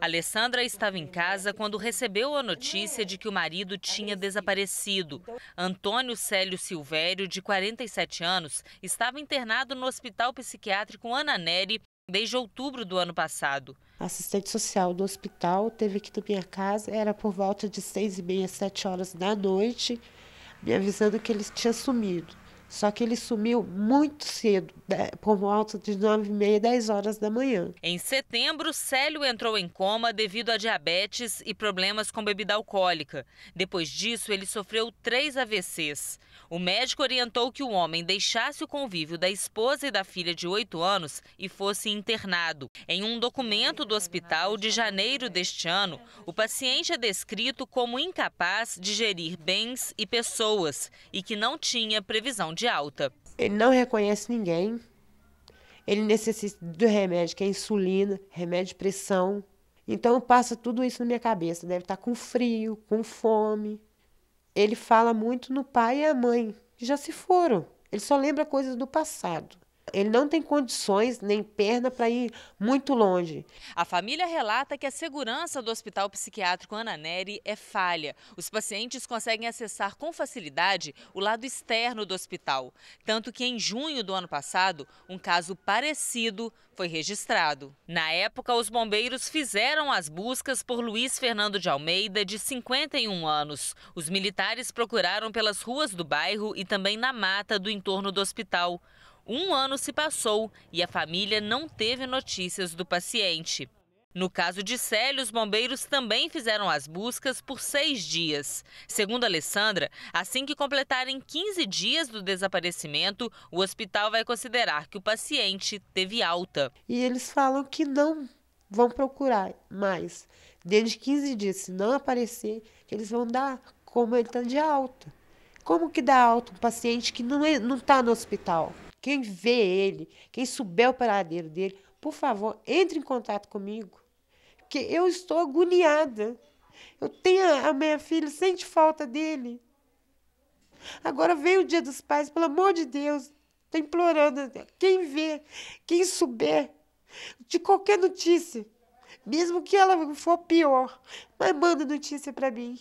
Alessandra estava em casa quando recebeu a notícia de que o marido tinha desaparecido. Antônio Célio Silvério, de 47 anos, estava internado no Hospital Psiquiátrico Ana Neri desde outubro do ano passado. A assistente social do hospital teve que ir minha casa, era por volta de 6 e meia, 7 horas da noite, me avisando que ele tinha sumido. Só que ele sumiu muito cedo, né, por volta de 9 e meia, 10 horas da manhã. Em setembro, Célio entrou em coma devido a diabetes e problemas com bebida alcoólica. Depois disso, ele sofreu três AVCs. O médico orientou que o homem deixasse o convívio da esposa e da filha de 8 anos e fosse internado. Em um documento do hospital de janeiro deste ano, o paciente é descrito como incapaz de gerir bens e pessoas e que não tinha previsão de alta. Ele não reconhece ninguém. Ele necessita do remédio, que é insulina, remédio de pressão. Então passa tudo isso na minha cabeça. Deve estar com frio, com fome. Ele fala muito no pai e a mãe, que já se foram. Ele só lembra coisas do passado. Ele não tem condições nem perna para ir muito longe. A família relata que a segurança do Hospital Psiquiátrico Ana Neri é falha. Os pacientes conseguem acessar com facilidade o lado externo do hospital. Tanto que em junho do ano passado, um caso parecido foi registrado. Na época, os bombeiros fizeram as buscas por Luiz Fernando de Almeida, de 51 anos. Os militares procuraram pelas ruas do bairro e também na mata do entorno do hospital. Um ano se passou e a família não teve notícias do paciente. No caso de Célio, os bombeiros também fizeram as buscas por seis dias. Segundo Alessandra, assim que completarem 15 dias do desaparecimento, o hospital vai considerar que o paciente teve alta. E eles falam que não vão procurar mais. Dentro de 15 dias, se não aparecer, eles vão dar como ele está de alta. Como que dá alta um paciente que não está é, tá no hospital? quem vê ele, quem souber o paradeiro dele, por favor, entre em contato comigo, porque eu estou agoniada. Eu tenho a minha filha, sente falta dele. Agora vem o Dia dos Pais, pelo amor de Deus, estou implorando. Quem vê, quem souber de qualquer notícia, mesmo que ela for pior, mas manda notícia para mim.